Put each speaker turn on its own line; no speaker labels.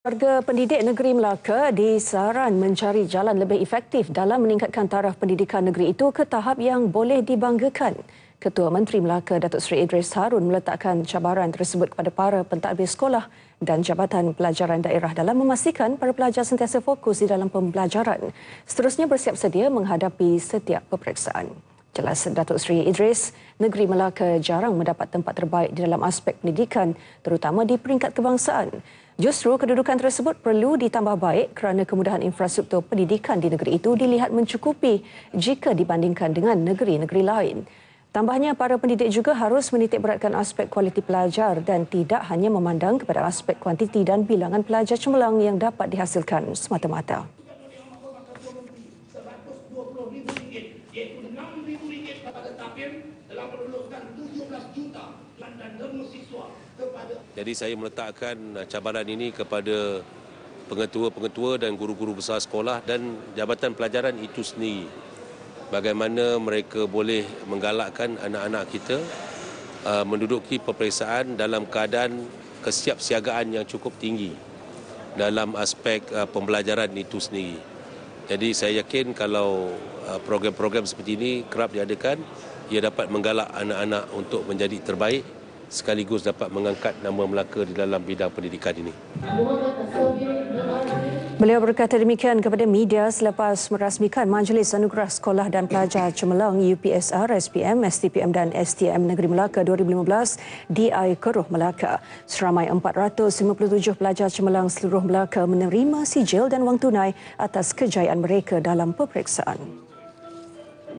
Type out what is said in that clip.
Warga pendidik negeri Melaka disaran mencari jalan lebih efektif dalam meningkatkan taraf pendidikan negeri itu ke tahap yang boleh dibanggakan. Ketua Menteri Melaka Datuk Seri Idris Harun meletakkan cabaran tersebut kepada para pentadbir sekolah dan Jabatan Pelajaran Daerah dalam memastikan para pelajar sentiasa fokus di dalam pembelajaran. Seterusnya bersiap sedia menghadapi setiap peperiksaan. Jelas Datuk Seri Idris, negeri Melaka jarang mendapat tempat terbaik di dalam aspek pendidikan, terutama di peringkat kebangsaan. Justru kedudukan tersebut perlu ditambah baik kerana kemudahan infrastruktur pendidikan di negeri itu dilihat mencukupi jika dibandingkan dengan negeri-negeri lain. Tambahnya, para pendidik juga harus menitikberatkan aspek kualiti pelajar dan tidak hanya memandang kepada aspek kuantiti dan bilangan pelajar cemerlang yang dapat dihasilkan semata-mata rm ringgit, iaitu
rm ringgit kepada TAPIM telah meluluskan 17 juta dan demo siswa kepada... Jadi saya meletakkan uh, cabaran ini kepada pengetua-pengetua dan guru-guru besar sekolah dan jabatan pelajaran itu sendiri. Bagaimana mereka boleh menggalakkan anak-anak kita uh, menduduki peperiksaan dalam keadaan kesiapsiagaan yang cukup tinggi dalam aspek uh, pembelajaran itu sendiri. Jadi saya yakin kalau uh, program-program seperti ini kerap diadakan, ia dapat menggalak anak-anak untuk menjadi terbaik sekaligus dapat mengangkat nama Melaka di dalam bidang pendidikan ini.
Beliau berkata demikian kepada media selepas merasmikan Majlis Anugerah Sekolah dan Pelajar Cemerlang UPSR, SPM, STPM dan STM Negeri Melaka 2015 di Air Keruh Melaka. Seramai 457 pelajar Cemerlang seluruh Melaka menerima sijil dan wang tunai atas kejayaan mereka dalam peperiksaan.